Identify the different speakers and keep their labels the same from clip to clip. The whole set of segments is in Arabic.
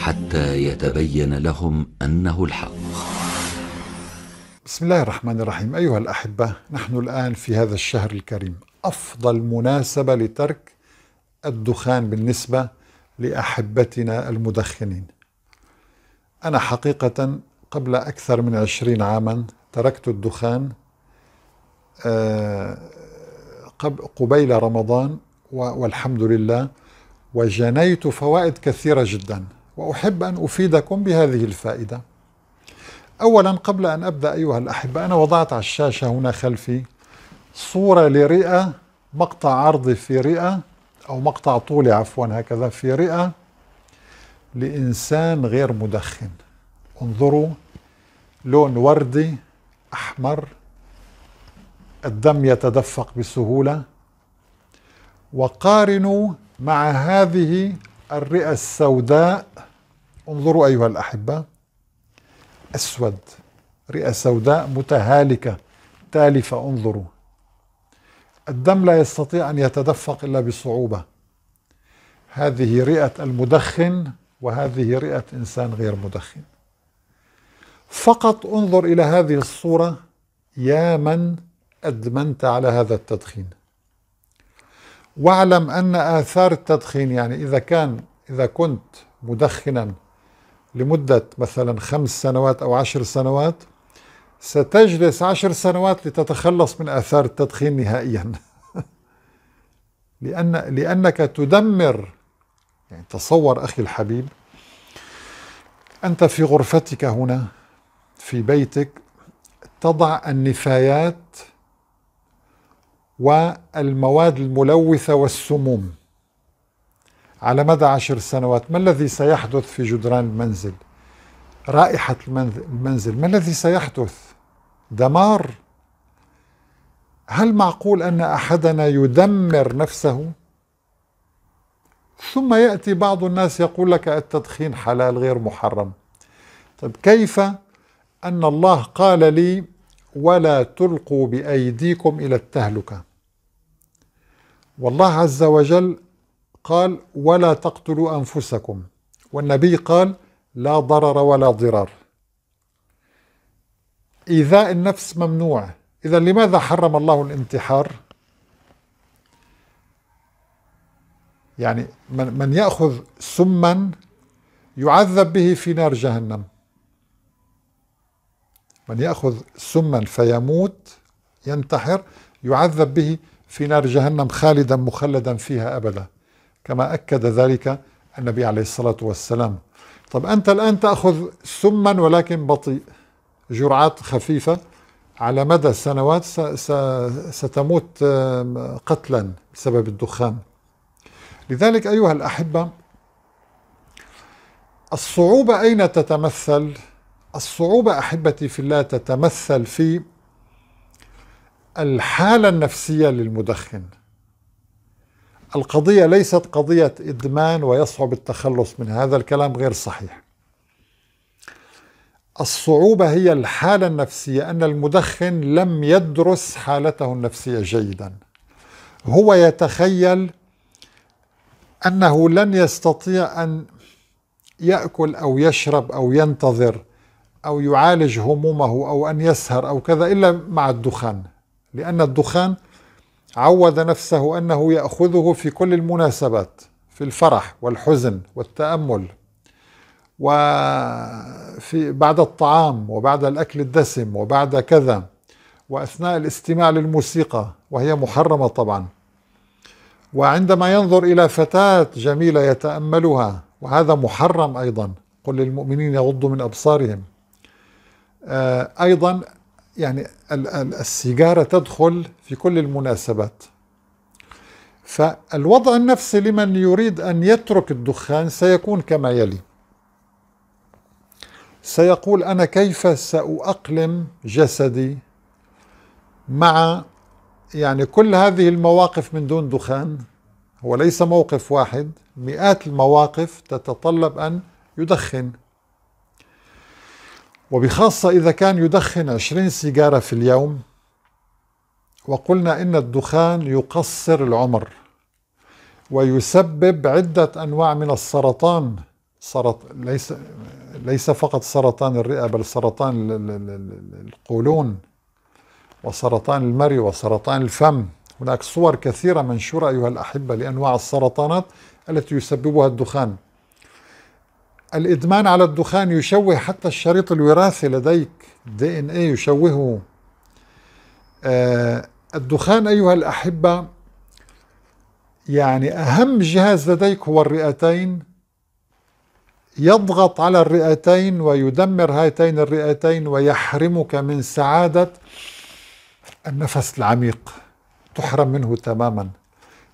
Speaker 1: حتى يتبين لهم انه الحق. بسم الله الرحمن الرحيم، ايها الاحبه، نحن الان في هذا الشهر الكريم، افضل مناسبه لترك الدخان بالنسبه لاحبتنا المدخنين. انا حقيقه قبل اكثر من عشرين عاما تركت الدخان آه، قبيل رمضان والحمد لله وجنيت فوائد كثيرة جدا وأحب أن أفيدكم بهذه الفائدة أولا قبل أن أبدأ أيها الأحبة أنا وضعت على الشاشة هنا خلفي صورة لرئة مقطع عرضي في رئة أو مقطع طولي عفوا هكذا في رئة لإنسان غير مدخن انظروا لون وردي أحمر الدم يتدفق بسهولة وقارنوا مع هذه الرئة السوداء انظروا أيها الأحبة أسود رئة سوداء متهالكة تالفة انظروا الدم لا يستطيع أن يتدفق إلا بصعوبة هذه رئة المدخن وهذه رئة إنسان غير مدخن فقط انظر إلى هذه الصورة يا من أدمنت على هذا التدخين واعلم أن آثار التدخين يعني إذا كان إذا كنت مدخنا لمدة مثلا خمس سنوات أو عشر سنوات ستجلس عشر سنوات لتتخلص من آثار التدخين نهائيا لأن لأنك تدمر يعني تصور أخي الحبيب أنت في غرفتك هنا في بيتك تضع النفايات والمواد الملوثة والسموم على مدى عشر سنوات ما الذي سيحدث في جدران المنزل رائحة المنزل ما الذي سيحدث دمار هل معقول أن أحدنا يدمر نفسه ثم يأتي بعض الناس يقول لك التدخين حلال غير محرم طيب كيف أن الله قال لي ولا تلقوا بأيديكم إلى التهلكة والله عز وجل قال ولا تقتلوا أنفسكم والنبي قال لا ضرر ولا ضرار إيذاء النفس ممنوع إذا لماذا حرم الله الانتحار يعني من, من يأخذ سما يعذب به في نار جهنم من يأخذ سما فيموت ينتحر يعذب به في نار جهنم خالدا مخلدا فيها أبدا كما أكد ذلك النبي عليه الصلاة والسلام طب أنت الآن تأخذ سما ولكن بطيء جرعات خفيفة على مدى سنوات ستموت قتلا بسبب الدخان لذلك أيها الأحبة الصعوبة أين تتمثل؟ الصعوبة أحبتي في الله تتمثل في الحالة النفسية للمدخن القضية ليست قضية إدمان ويصعب التخلص منها هذا الكلام غير صحيح الصعوبة هي الحالة النفسية أن المدخن لم يدرس حالته النفسية جيدا هو يتخيل أنه لن يستطيع أن يأكل أو يشرب أو ينتظر أو يعالج همومه أو أن يسهر أو كذا إلا مع الدخان لأن الدخان عود نفسه انه ياخذه في كل المناسبات في الفرح والحزن والتامل وفي بعد الطعام وبعد الاكل الدسم وبعد كذا واثناء الاستماع للموسيقى وهي محرمه طبعا وعندما ينظر الى فتاه جميله يتاملها وهذا محرم ايضا قل للمؤمنين يغضوا من ابصارهم آه، ايضا يعني السيجارة تدخل في كل المناسبات فالوضع النفسي لمن يريد أن يترك الدخان سيكون كما يلي سيقول أنا كيف سأقلم جسدي مع يعني كل هذه المواقف من دون دخان هو ليس موقف واحد مئات المواقف تتطلب أن يدخن وبخاصة إذا كان يدخن 20 سيجارة في اليوم وقلنا إن الدخان يقصر العمر ويسبب عدة أنواع من السرطان سرط ليس ليس فقط سرطان الرئة بل سرطان القولون وسرطان المري وسرطان الفم هناك صور كثيرة منشورة أيها الأحبة لأنواع السرطانات التي يسببها الدخان الإدمان على الدخان يشوه حتى الشريط الوراثي لديك دي ان ايه يشوهه آه الدخان أيها الأحبة يعني أهم جهاز لديك هو الرئتين يضغط على الرئتين ويدمر هاتين الرئتين ويحرمك من سعادة النفس العميق تحرم منه تماما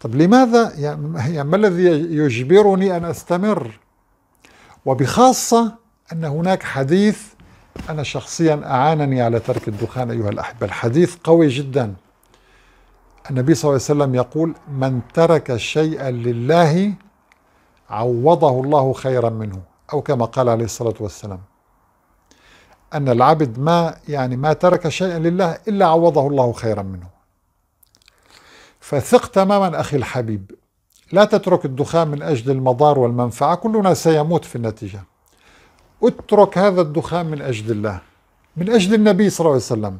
Speaker 1: طب لماذا يعني ما الذي يجبرني أن أستمر وبخاصة أن هناك حديث أنا شخصيا أعانني على ترك الدخان أيها الأحبة الحديث قوي جدا النبي صلى الله عليه وسلم يقول من ترك شيئا لله عوضه الله خيرا منه أو كما قال عليه الصلاة والسلام أن العبد ما يعني ما ترك شيئا لله إلا عوضه الله خيرا منه فثق تماما أخي الحبيب لا تترك الدخان من أجل المضار والمنفعة كلنا سيموت في النتيجة اترك هذا الدخان من أجل الله من أجل النبي صلى الله عليه وسلم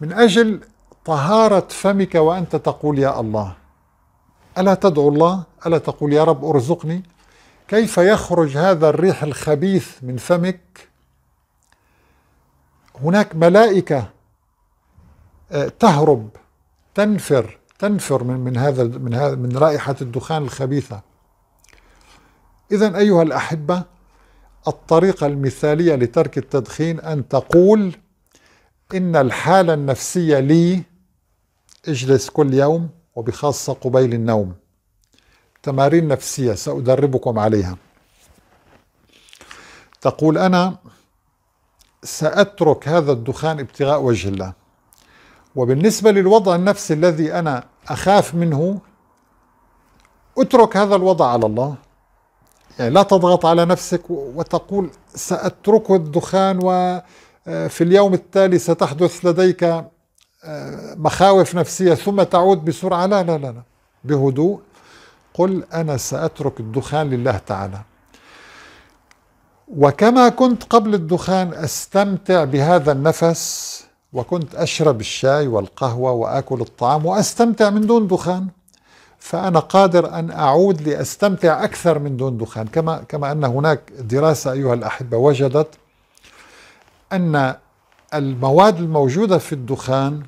Speaker 1: من أجل طهارة فمك وأنت تقول يا الله ألا تدعو الله ألا تقول يا رب أرزقني كيف يخرج هذا الريح الخبيث من فمك هناك ملائكة آه، تهرب تنفر تنفر من من هذا من هذا من رائحه الدخان الخبيثه. اذا ايها الاحبه الطريقه المثاليه لترك التدخين ان تقول ان الحاله النفسيه لي اجلس كل يوم وبخاصه قبيل النوم. تمارين نفسيه سادربكم عليها. تقول انا ساترك هذا الدخان ابتغاء وجه الله. وبالنسبة للوضع النفسي الذي أنا أخاف منه اترك هذا الوضع على الله يعني لا تضغط على نفسك وتقول سأتركه الدخان وفي آه، اليوم التالي ستحدث لديك آه، مخاوف نفسية ثم تعود بسرعة لا لا لا, لا. بهدوء قل أنا سأترك الدخان لله تعالى وكما كنت قبل الدخان أستمتع بهذا النفس وكنت أشرب الشاي والقهوة وآكل الطعام وأستمتع من دون دخان فأنا قادر أن أعود لأستمتع أكثر من دون دخان كما, كما أن هناك دراسة أيها الأحبة وجدت أن المواد الموجودة في الدخان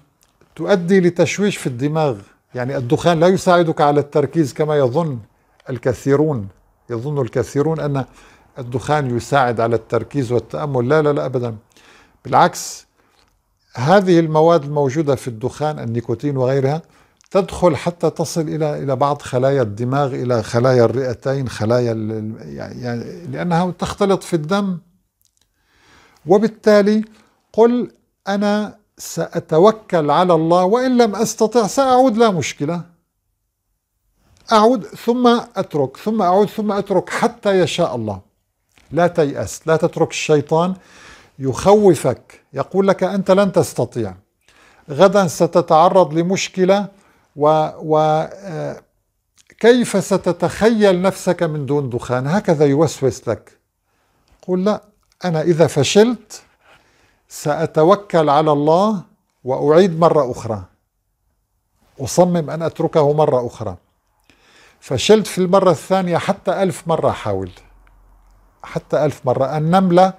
Speaker 1: تؤدي لتشويش في الدماغ يعني الدخان لا يساعدك على التركيز كما يظن الكثيرون يظن الكثيرون أن الدخان يساعد على التركيز والتأمل لا لا لا أبدا بالعكس هذه المواد الموجودة في الدخان النيكوتين وغيرها تدخل حتى تصل إلى إلى بعض خلايا الدماغ إلى خلايا الرئتين خلايا يعني،, يعني لأنها تختلط في الدم وبالتالي قل أنا سأتوكل على الله وإن لم أستطع سأعود لا مشكلة أعود ثم أترك ثم أعود ثم أترك حتى يشاء الله لا تيأس لا تترك الشيطان يخوفك يقول لك أنت لن تستطيع غدا ستتعرض لمشكلة وكيف و... آه، ستتخيل نفسك من دون دخان هكذا يوسوس لك قل لا أنا إذا فشلت سأتوكل على الله وأعيد مرة أخرى أصمم أن أتركه مرة أخرى فشلت في المرة الثانية حتى ألف مرة حاول حتى ألف مرة النملة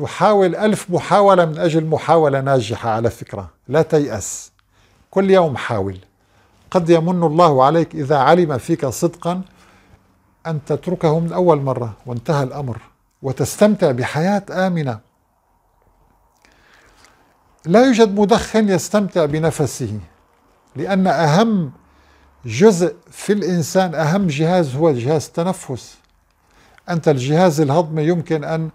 Speaker 1: تحاول ألف محاولة من أجل محاولة ناجحة على فكرة لا تيأس كل يوم حاول قد يمن الله عليك إذا علم فيك صدقا أن تتركه من أول مرة وانتهى الأمر وتستمتع بحياة آمنة لا يوجد مدخن يستمتع بنفسه لأن أهم جزء في الإنسان أهم جهاز هو جهاز التنفس أنت الجهاز الهضمي يمكن أن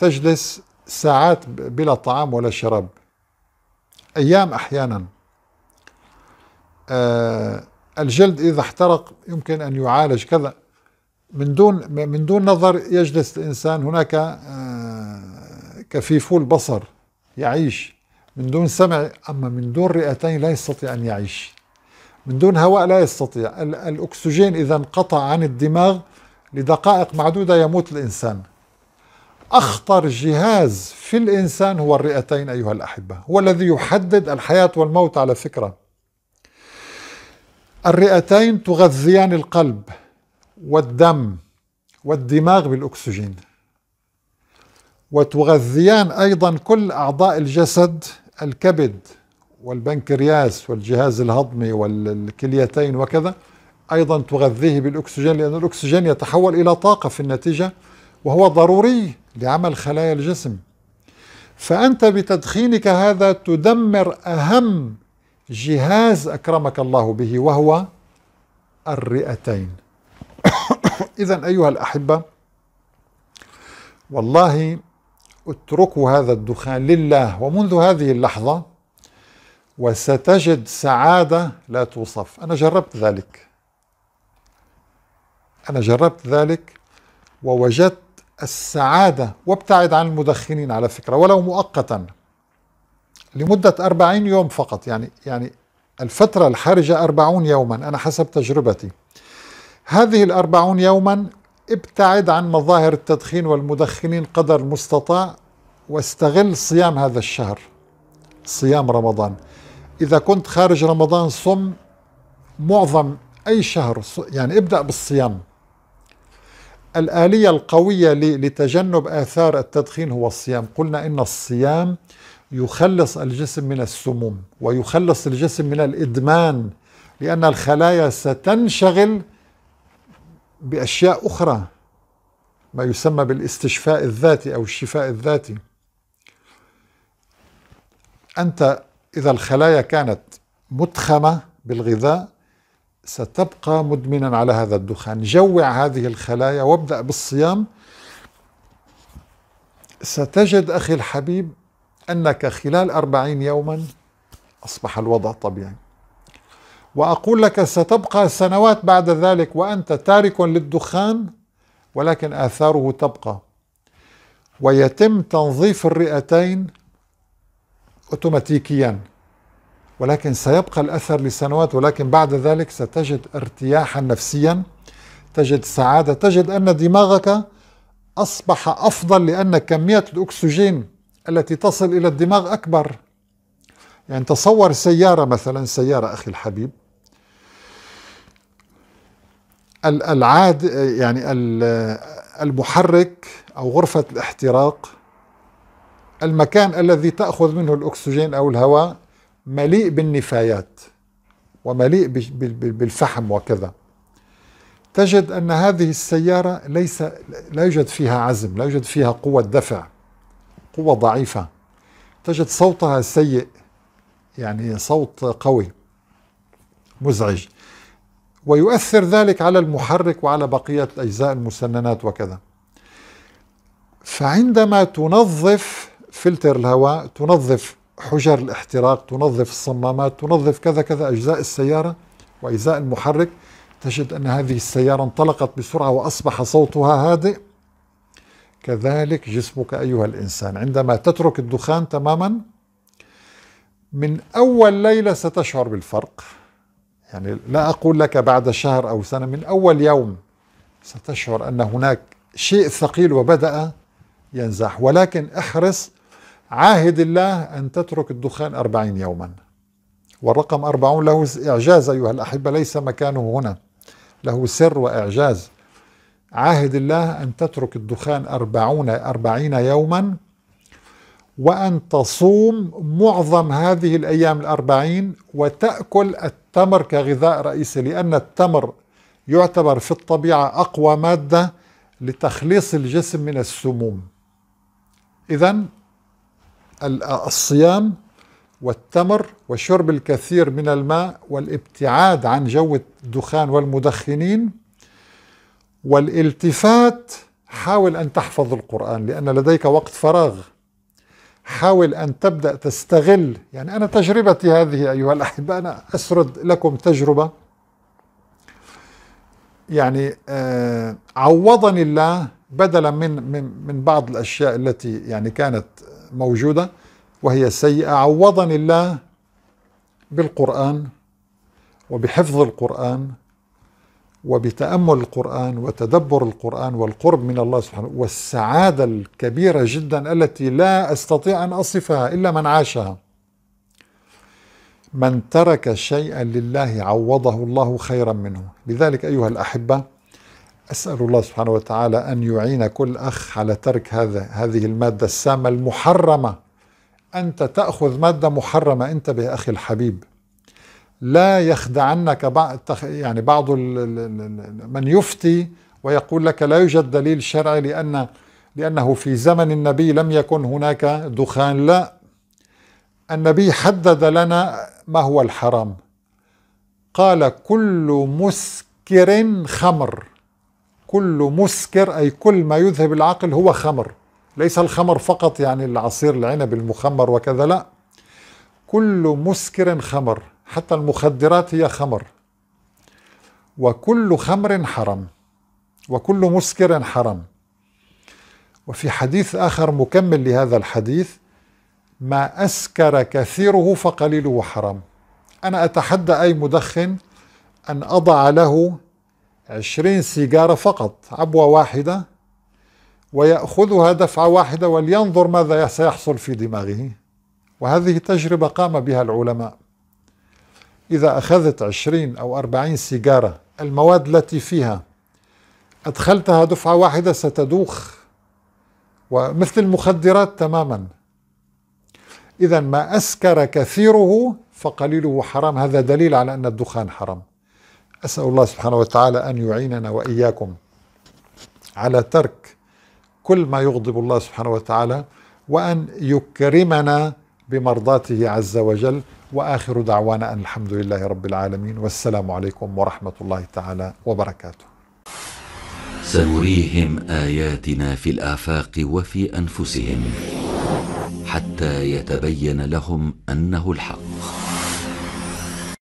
Speaker 1: تجلس ساعات بلا طعام ولا شراب أيام أحيانا آه الجلد إذا احترق يمكن أن يعالج كذا من دون من دون نظر يجلس الإنسان هناك آه كفيفو البصر يعيش من دون سمع أما من دون رئتين لا يستطيع أن يعيش من دون هواء لا يستطيع الأكسجين إذا انقطع عن الدماغ لدقائق معدودة يموت الإنسان أخطر جهاز في الإنسان هو الرئتين أيها الأحبة هو الذي يحدد الحياة والموت على فكرة الرئتين تغذيان القلب والدم والدماغ بالأكسجين وتغذيان أيضا كل أعضاء الجسد الكبد والبنكرياس والجهاز الهضمي والكليتين وكذا أيضا تغذيه بالأكسجين لأن الأكسجين يتحول إلى طاقة في النتيجة وهو ضروري لعمل خلايا الجسم فأنت بتدخينك هذا تدمر أهم جهاز أكرمك الله به وهو الرئتين إذا أيها الأحبة والله اتركوا هذا الدخان لله ومنذ هذه اللحظة وستجد سعادة لا توصف أنا جربت ذلك أنا جربت ذلك ووجدت السعادة وابتعد عن المدخنين على فكرة ولو مؤقتا لمدة أربعين يوم فقط يعني يعني الفترة الحرجة أربعون يوما أنا حسب تجربتي هذه الأربعون يوما ابتعد عن مظاهر التدخين والمدخنين قدر المستطاع واستغل صيام هذا الشهر صيام رمضان إذا كنت خارج رمضان صم معظم أي شهر يعني ابدأ بالصيام الآلية القوية لتجنب آثار التدخين هو الصيام قلنا إن الصيام يخلص الجسم من السموم ويخلص الجسم من الإدمان لأن الخلايا ستنشغل بأشياء أخرى ما يسمى بالاستشفاء الذاتي أو الشفاء الذاتي أنت إذا الخلايا كانت متخمة بالغذاء ستبقى مدمنا على هذا الدخان جوع هذه الخلايا وابدأ بالصيام ستجد أخي الحبيب أنك خلال أربعين يوما أصبح الوضع طبيعي وأقول لك ستبقى سنوات بعد ذلك وأنت تارك للدخان ولكن آثاره تبقى ويتم تنظيف الرئتين أوتوماتيكيا ولكن سيبقى الأثر لسنوات ولكن بعد ذلك ستجد ارتياحا نفسيا تجد سعادة تجد أن دماغك أصبح أفضل لأن كمية الأكسجين التي تصل إلى الدماغ أكبر يعني تصور سيارة مثلا سيارة أخي الحبيب العاد يعني المحرك أو غرفة الاحتراق المكان الذي تأخذ منه الأكسجين أو الهواء مليء بالنفايات ومليء بالفحم وكذا تجد أن هذه السيارة ليس لا يوجد فيها عزم لا يوجد فيها قوة دفع قوة ضعيفة تجد صوتها سيء يعني صوت قوي مزعج ويؤثر ذلك على المحرك وعلى بقية أجزاء المسننات وكذا فعندما تنظف فلتر الهواء تنظف حجر الاحتراق تنظف الصمامات تنظف كذا كذا أجزاء السيارة وإزاء المحرك تجد أن هذه السيارة انطلقت بسرعة وأصبح صوتها هادئ كذلك جسمك أيها الإنسان عندما تترك الدخان تماما من أول ليلة ستشعر بالفرق يعني لا أقول لك بعد شهر أو سنة من أول يوم ستشعر أن هناك شيء ثقيل وبدأ ينزح ولكن احرص عاهد الله أن تترك الدخان أربعين يوما والرقم أربعون له إعجاز أيها الأحبة ليس مكانه هنا له سر وإعجاز عاهد الله أن تترك الدخان أربعون أربعين يوما وأن تصوم معظم هذه الأيام الأربعين وتأكل التمر كغذاء رئيسي لأن التمر يعتبر في الطبيعة أقوى مادة لتخليص الجسم من السموم إذا الصيام والتمر وشرب الكثير من الماء والابتعاد عن جو الدخان والمدخنين والالتفات حاول أن تحفظ القرآن لأن لديك وقت فراغ حاول أن تبدأ تستغل يعني أنا تجربتي هذه أيها الأحبة أنا أسرد لكم تجربة يعني آه، عوضني الله بدلا من من من بعض الاشياء التي يعني كانت آه، موجودة وهي سيئة عوضني الله بالقرآن وبحفظ القرآن وبتأمل القرآن وتدبر القرآن والقرب من الله سبحانه والسعادة الكبيرة جدا التي لا أستطيع أن أصفها إلا من عاشها من ترك شيئا لله عوضه الله خيرا منه لذلك أيها الأحبة أسأل الله سبحانه وتعالى أن يعين كل أخ على ترك هذا هذه المادة السامة المحرمة أنت تأخذ مادة محرمة انتبه يا أخي الحبيب لا يخدعنك بعض يعني بعض من يفتي ويقول لك لا يوجد دليل شرعي لأن لأنه في زمن النبي لم يكن هناك دخان لا النبي حدد لنا ما هو الحرام قال كل مسكر خمر كل مسكر أي كل ما يذهب العقل هو خمر ليس الخمر فقط يعني العصير العنب المخمر وكذا لا كل مسكر خمر حتى المخدرات هي خمر وكل خمر حرم وكل مسكر حرم وفي حديث آخر مكمل لهذا الحديث ما أسكر كثيره فقليله حرام أنا أتحدى أي مدخن أن أضع له عشرين سيجارة فقط عبوة واحدة ويأخذها دفعة واحدة ولينظر ماذا سيحصل في دماغه وهذه تجربة قام بها العلماء إذا أخذت عشرين أو أربعين سيجارة المواد التي فيها أدخلتها دفعة واحدة ستدوخ ومثل المخدرات تماما إذا ما أسكر كثيره فقليله حرام هذا دليل على أن الدخان حرام أسأل الله سبحانه وتعالى أن يعيننا وإياكم على ترك كل ما يغضب الله سبحانه وتعالى وأن يكرمنا بمرضاته عز وجل وآخر دعوانا أن الحمد لله رب العالمين والسلام عليكم ورحمة الله تعالى وبركاته سنريهم آياتنا في الآفاق وفي أنفسهم حتى يتبين لهم أنه الحق